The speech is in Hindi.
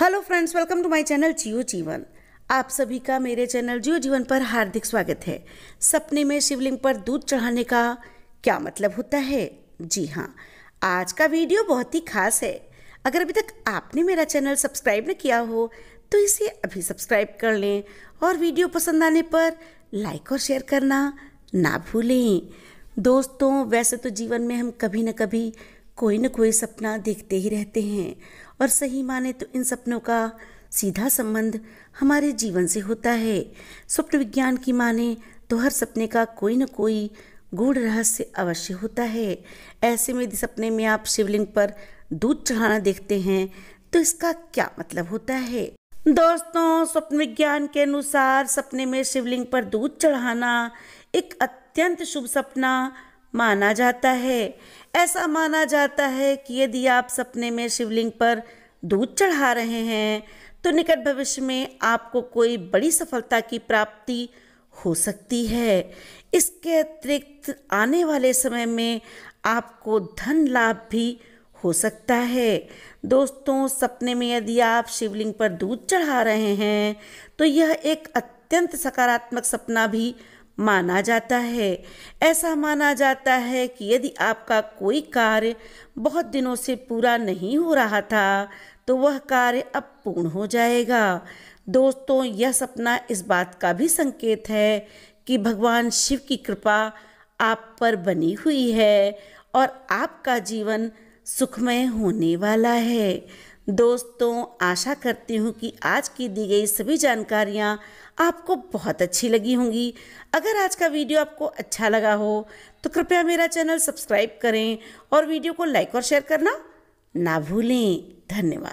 hello friends welcome to my channel Jiyo Jeevan आप सभी का मेरे चैनल जियो जीवन पर हार्दिक स्वागत है सपने में शिवलिंग पर दूध चढ़ाने का क्या मतलब होता है जी हाँ आज का वीडियो बहुत ही खास है अगर अभी तक आपने मेरा चैनल सब्सक्राइब न किया हो तो इसे अभी सब्सक्राइब कर लें और वीडियो पसंद आने पर लाइक और शेयर करना ना भूलें दोस्तों वैसे तो जीवन में हम कभी न कभी कोई न कोई सपना देखते ही रहते हैं और सही माने तो इन सपनों का सीधा संबंध हमारे जीवन से होता है स्वप्न विज्ञान की माने तो हर सपने का कोई न कोई गूढ़ रहस्य अवश्य होता है ऐसे में यदि सपने में आप शिवलिंग पर दूध चढ़ाना देखते हैं तो इसका क्या मतलब होता है दोस्तों स्वप्न विज्ञान के अनुसार सपने में शिवलिंग पर दूध चढ़ाना एक अत्यंत शुभ सपना माना जाता है ऐसा माना जाता है कि यदि आप सपने में शिवलिंग पर दूध चढ़ा रहे हैं तो निकट भविष्य में आपको कोई बड़ी सफलता की प्राप्ति हो सकती है इसके अतिरिक्त आने वाले समय में आपको धन लाभ भी हो सकता है दोस्तों सपने में यदि आप शिवलिंग पर दूध चढ़ा रहे हैं तो यह एक अत्यंत सकारात्मक सपना भी माना जाता है ऐसा माना जाता है कि यदि आपका कोई कार्य बहुत दिनों से पूरा नहीं हो रहा था तो वह कार्य अब पूर्ण हो जाएगा दोस्तों यह सपना इस बात का भी संकेत है कि भगवान शिव की कृपा आप पर बनी हुई है और आपका जीवन सुखमय होने वाला है दोस्तों आशा करती हूँ कि आज की दी गई सभी जानकारियाँ आपको बहुत अच्छी लगी होंगी अगर आज का वीडियो आपको अच्छा लगा हो तो कृपया मेरा चैनल सब्सक्राइब करें और वीडियो को लाइक और शेयर करना ना भूलें धन्यवाद